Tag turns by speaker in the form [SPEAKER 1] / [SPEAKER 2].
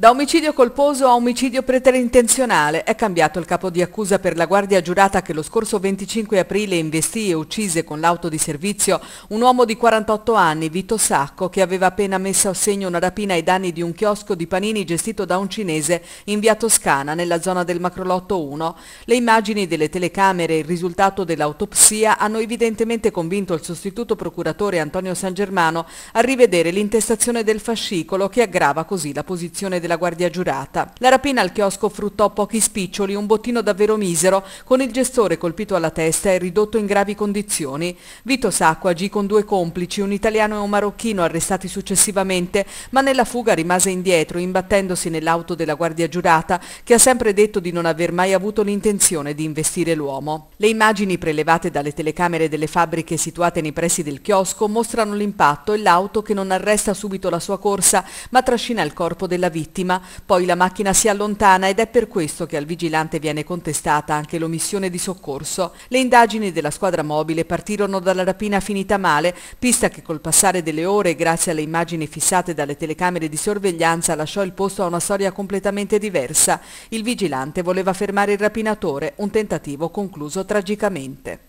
[SPEAKER 1] Da omicidio colposo a omicidio preterintenzionale è cambiato il capo di accusa per la guardia giurata che lo scorso 25 aprile investì e uccise con l'auto di servizio un uomo di 48 anni, Vito Sacco, che aveva appena messo a segno una rapina ai danni di un chiosco di panini gestito da un cinese in via Toscana, nella zona del Macrolotto 1. Le immagini delle telecamere e il risultato dell'autopsia hanno evidentemente convinto il sostituto procuratore Antonio San Germano a rivedere l'intestazione del fascicolo che aggrava così la posizione del della guardia giurata. La rapina al chiosco fruttò pochi spiccioli, un bottino davvero misero, con il gestore colpito alla testa e ridotto in gravi condizioni. Vito Sacco agì con due complici, un italiano e un marocchino arrestati successivamente, ma nella fuga rimase indietro, imbattendosi nell'auto della guardia giurata, che ha sempre detto di non aver mai avuto l'intenzione di investire l'uomo. Le immagini prelevate dalle telecamere delle fabbriche situate nei pressi del chiosco mostrano l'impatto e l'auto che non arresta subito la sua corsa, ma trascina il corpo della vittima vittima, poi la macchina si allontana ed è per questo che al vigilante viene contestata anche l'omissione di soccorso. Le indagini della squadra mobile partirono dalla rapina finita male, pista che col passare delle ore, grazie alle immagini fissate dalle telecamere di sorveglianza, lasciò il posto a una storia completamente diversa. Il vigilante voleva fermare il rapinatore, un tentativo concluso tragicamente.